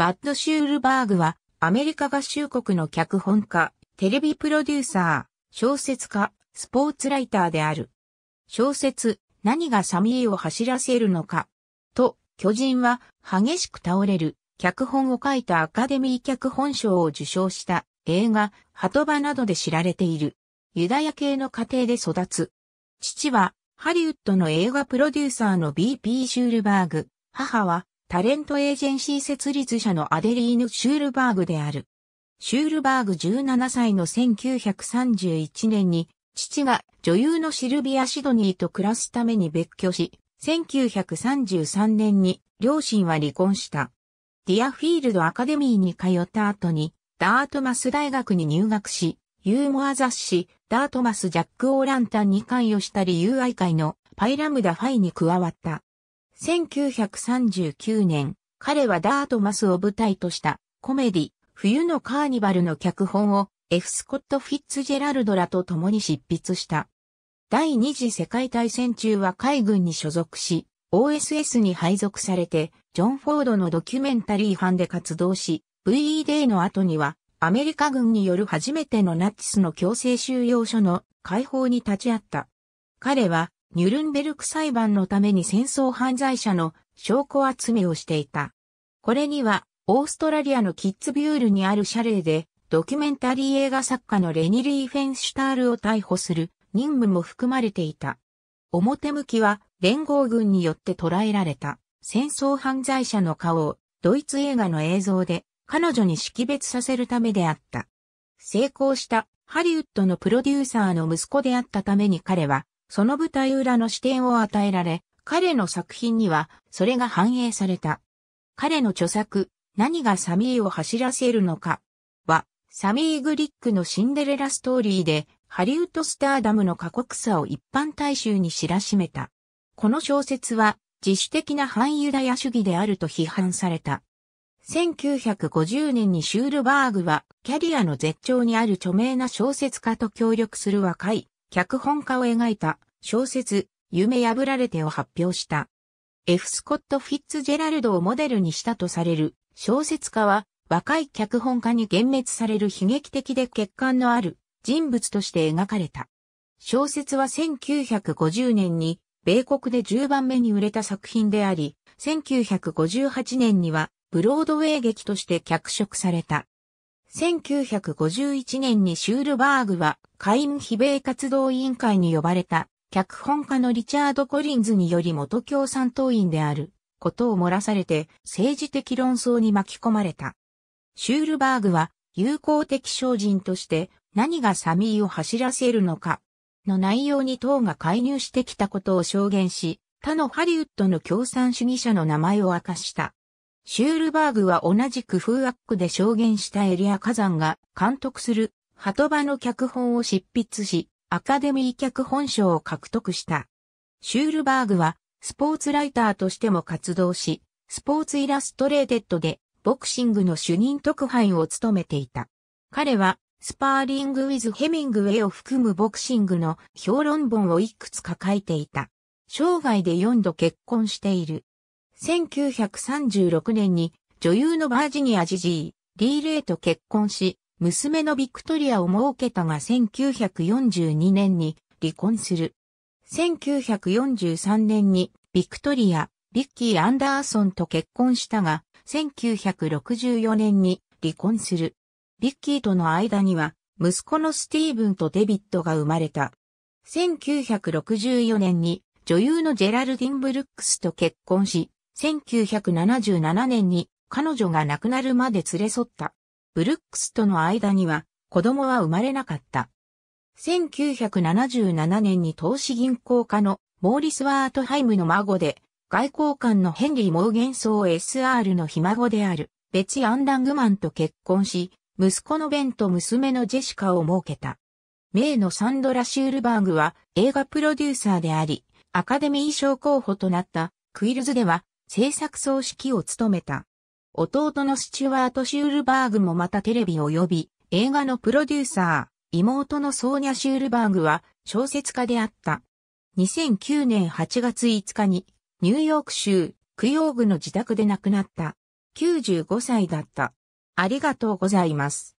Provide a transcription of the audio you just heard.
バッド・シュールバーグは、アメリカ合衆国の脚本家、テレビプロデューサー、小説家、スポーツライターである。小説、何がサミーを走らせるのか。と、巨人は激しく倒れる、脚本を書いたアカデミー脚本賞を受賞した映画、鳩場などで知られている。ユダヤ系の家庭で育つ。父は、ハリウッドの映画プロデューサーの BP シュールバーグ。母は、タレントエージェンシー設立者のアデリーヌ・シュールバーグである。シュールバーグ17歳の1931年に、父が女優のシルビア・シドニーと暮らすために別居し、1933年に両親は離婚した。ディアフィールドアカデミーに通った後に、ダートマス大学に入学し、ユーモア雑誌、ダートマス・ジャック・オーランタンに関与したり友愛会のパイラムダ・ファイに加わった。1939年、彼はダートマスを舞台としたコメディ、冬のカーニバルの脚本を F. スコット・フィッツジェラルドらと共に執筆した。第二次世界大戦中は海軍に所属し、OSS に配属されて、ジョン・フォードのドキュメンタリー班で活動し、VE デーの後には、アメリカ軍による初めてのナチスの強制収容所の解放に立ち会った。彼は、ニュルンベルク裁判のために戦争犯罪者の証拠集めをしていた。これには、オーストラリアのキッズビュールにある謝礼で、ドキュメンタリー映画作家のレニリー・フェンシュタールを逮捕する任務も含まれていた。表向きは連合軍によって捉えられた戦争犯罪者の顔をドイツ映画の映像で彼女に識別させるためであった。成功したハリウッドのプロデューサーの息子であったために彼はその舞台裏の視点を与えられ、彼の作品にはそれが反映された。彼の著作、何がサミーを走らせるのかは、サミー・グリックのシンデレラストーリーで、ハリウッドスターダムの過酷さを一般大衆に知らしめた。この小説は自主的な反ユダヤ主義であると批判された。1950年にシュールバーグはキャリアの絶頂にある著名な小説家と協力する若い脚本家を描いた小説、夢破られてを発表した。F. スコット・フィッツジェラルドをモデルにしたとされる小説家は若い脚本家に幻滅される悲劇的で欠陥のある人物として描かれた。小説は1950年に米国で10番目に売れた作品であり、1958年にはブロードウェイ劇として脚色された。1951年にシュールバーグは会員非米活動委員会に呼ばれた脚本家のリチャード・コリンズにより元共産党員であることを漏らされて政治的論争に巻き込まれた。シュールバーグは友好的商人として何がサミーを走らせるのかの内容に党が介入してきたことを証言し、他のハリウッドの共産主義者の名前を明かした。シュールバーグは同じくフーアックで証言したエリア火山が監督する鳩場の脚本を執筆し、アカデミー脚本賞を獲得した。シュールバーグはスポーツライターとしても活動し、スポーツイラストレーテッドでボクシングの主任特派員を務めていた。彼はスパーリング・ウィズ・ヘミングウェイを含むボクシングの評論本をいくつか書いていた。生涯で4度結婚している。1936年に女優のバージニア・ジジー、リー・レイと結婚し、娘のビクトリアを設けたが1942年に離婚する。1943年にビクトリア、ビッキー・アンダーソンと結婚したが、1964年に離婚する。ビッキーとの間には、息子のスティーブンとデビットが生まれた。1964年に女優のジェラルディン・ブルックスと結婚し、1977年に彼女が亡くなるまで連れ添った。ブルックスとの間には子供は生まれなかった。1977年に投資銀行家のモーリス・ワートハイムの孫で、外交官のヘンリー・モーゲンソー SR のひ孫である、ベチ・アンダングマンと結婚し、息子のベンと娘のジェシカを設けた。名のサンドラ・シュールバーグは映画プロデューサーであり、アカデミー賞候補となったクイルズでは制作総指揮を務めた。弟のスチュワート・シュールバーグもまたテレビ及び映画のプロデューサー、妹のソーニャ・シュールバーグは小説家であった。2009年8月5日にニューヨーク州クヨーグの自宅で亡くなった。95歳だった。ありがとうございます。